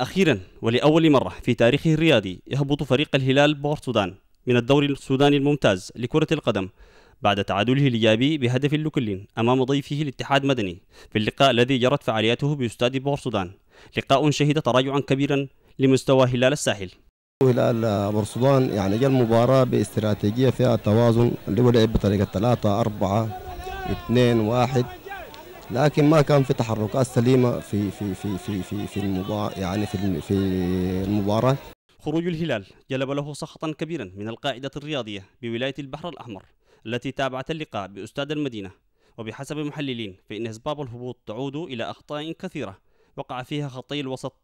أخيرا ولأول مرة في تاريخه الرياضي يهبط فريق الهلال بور سودان من الدوري السوداني الممتاز لكرة القدم بعد تعادله الإيجابي بهدف لكل أمام ضيفه الاتحاد مدني في اللقاء الذي جرت فعالياته باستاد بور سودان لقاء شهد تراجعا كبيرا لمستوى هلال الساحل هلال سودان يعني جاء المباراة باستراتيجية فيها توازن اللي هو لعب بطريقة 3 4 2 1 لكن ما كان في تحركات سليمه في في في في في في المباراة يعني في في المباراه خروج الهلال جلب له سخطا كبيرا من القاعده الرياضيه بولايه البحر الاحمر التي تابعت اللقاء باستاذ المدينه وبحسب محللين فان اسباب الهبوط تعود الى اخطاء كثيره وقع فيها خطي الوسط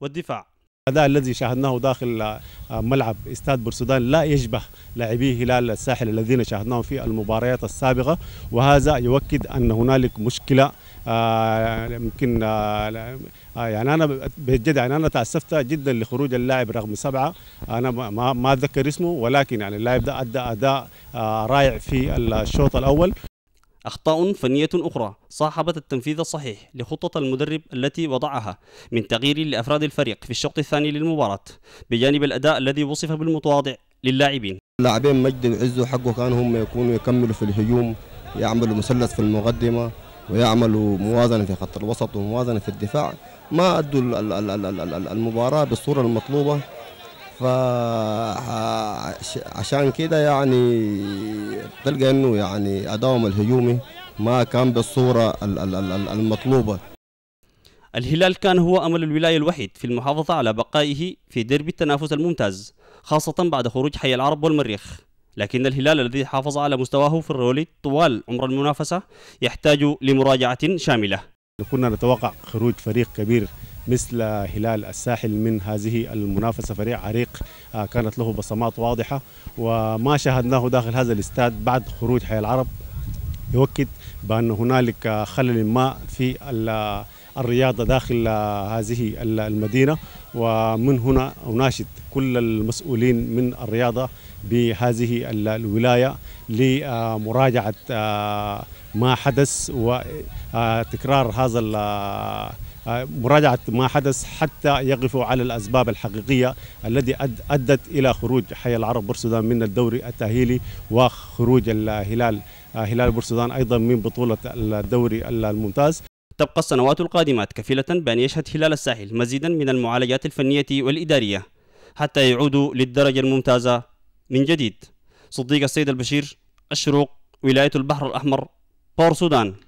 والدفاع الاداء الذي شاهدناه داخل آه، ملعب استاد بورسودان لا يشبه لاعبي هلال الساحل الذين شاهدناهم في المباريات السابقه وهذا يؤكد ان هنالك مشكله آه، يمكن آه، يعني انا بجد يعني انا تاسفت جدا لخروج اللاعب رقم سبعه انا ما ما اتذكر اسمه ولكن يعني اللاعب ده ادى اداء رائع في الشوط الاول أخطاء فنية أخرى صاحبت التنفيذ الصحيح لخطة المدرب التي وضعها من تغيير لأفراد الفريق في الشوط الثاني للمباراة بجانب الأداء الذي وصف بالمتواضع للاعبين اللاعبين مجد وعزو حقه كان هم يكونوا يكملوا في الهجوم يعملوا مثلث في المقدمة ويعملوا موازنة في خط الوسط وموازنة في الدفاع ما أدوا المباراة بالصورة المطلوبة فعشان كده يعني تلقى انه يعني ادائهم الهجومي ما كان بالصوره المطلوبه الهلال كان هو امل الولايه الوحيد في المحافظه على بقائه في ديربي التنافس الممتاز خاصه بعد خروج حي العرب والمريخ لكن الهلال الذي حافظ على مستواه في الرولي طوال عمر المنافسه يحتاج لمراجعه شامله كنا نتوقع خروج فريق كبير مثل هلال الساحل من هذه المنافسه فريق عريق آه، كانت له بصمات واضحه وما شاهدناه داخل هذا الاستاد بعد خروج حي العرب يؤكد بان هنالك خلل ما في آه، الرياضه داخل آه، هذه المدينه ومن هنا اناشد كل المسؤولين من الرياضه بهذه الولايه لمراجعه ما حدث وتكرار هذا مراجعة ما حدث حتى يقفوا على الأسباب الحقيقية التي أدت إلى خروج حي العرب بورسودان من الدوري التأهيلي وخروج الهلال هلال بورسودان أيضا من بطولة الدوري الممتاز تبقى السنوات القادمة كفيلة بأن يشهد هلال الساحل مزيدا من المعالجات الفنية والإدارية حتى يعودوا للدرجة الممتازة من جديد صديق السيد البشير الشروق ولاية البحر الأحمر بورسودان